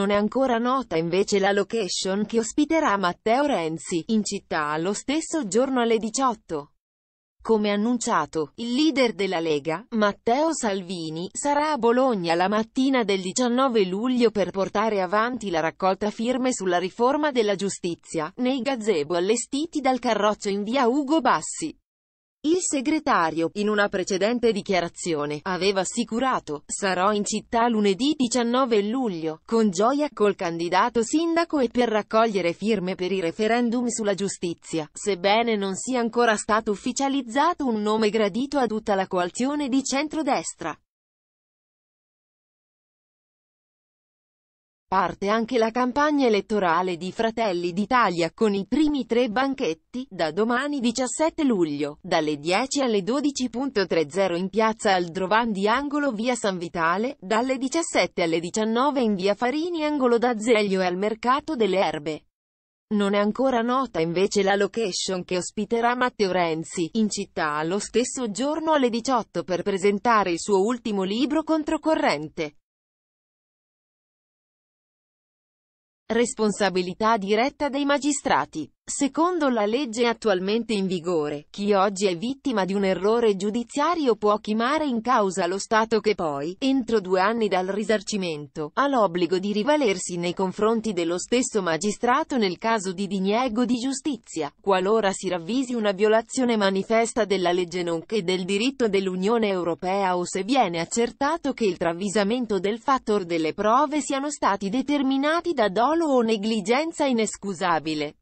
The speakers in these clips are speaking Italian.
Non è ancora nota invece la location che ospiterà Matteo Renzi, in città lo stesso giorno alle 18. Come annunciato, il leader della Lega, Matteo Salvini, sarà a Bologna la mattina del 19 luglio per portare avanti la raccolta firme sulla riforma della giustizia, nei gazebo allestiti dal carroccio in via Ugo Bassi. Il segretario, in una precedente dichiarazione, aveva assicurato, sarò in città lunedì 19 luglio, con gioia col candidato sindaco e per raccogliere firme per i referendum sulla giustizia, sebbene non sia ancora stato ufficializzato un nome gradito a tutta la coalizione di centrodestra. Parte anche la campagna elettorale di Fratelli d'Italia con i primi tre banchetti, da domani 17 luglio, dalle 10 alle 12.30 in piazza Aldrovandi angolo via San Vitale, dalle 17 alle 19 in via Farini angolo d'Azeglio e al mercato delle erbe. Non è ancora nota invece la location che ospiterà Matteo Renzi, in città lo stesso giorno alle 18 per presentare il suo ultimo libro Controcorrente. Responsabilità diretta dei magistrati. Secondo la legge attualmente in vigore, chi oggi è vittima di un errore giudiziario può chiamare in causa lo Stato che poi, entro due anni dal risarcimento, ha l'obbligo di rivalersi nei confronti dello stesso magistrato nel caso di diniego di giustizia, qualora si ravvisi una violazione manifesta della legge nonché del diritto dell'Unione Europea o se viene accertato che il travisamento del fattor delle prove siano stati determinati da dolo o negligenza inescusabile.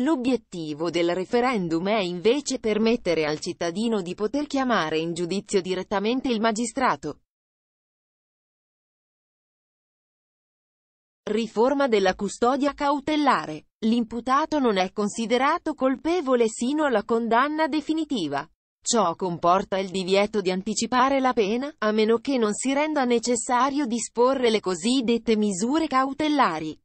L'obiettivo del referendum è invece permettere al cittadino di poter chiamare in giudizio direttamente il magistrato. Riforma della custodia cautelare. L'imputato non è considerato colpevole sino alla condanna definitiva. Ciò comporta il divieto di anticipare la pena, a meno che non si renda necessario disporre le cosiddette misure cautelari.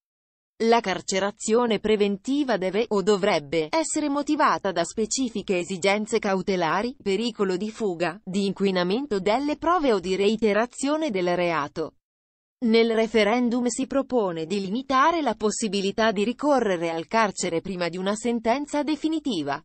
La carcerazione preventiva deve, o dovrebbe, essere motivata da specifiche esigenze cautelari, pericolo di fuga, di inquinamento delle prove o di reiterazione del reato. Nel referendum si propone di limitare la possibilità di ricorrere al carcere prima di una sentenza definitiva.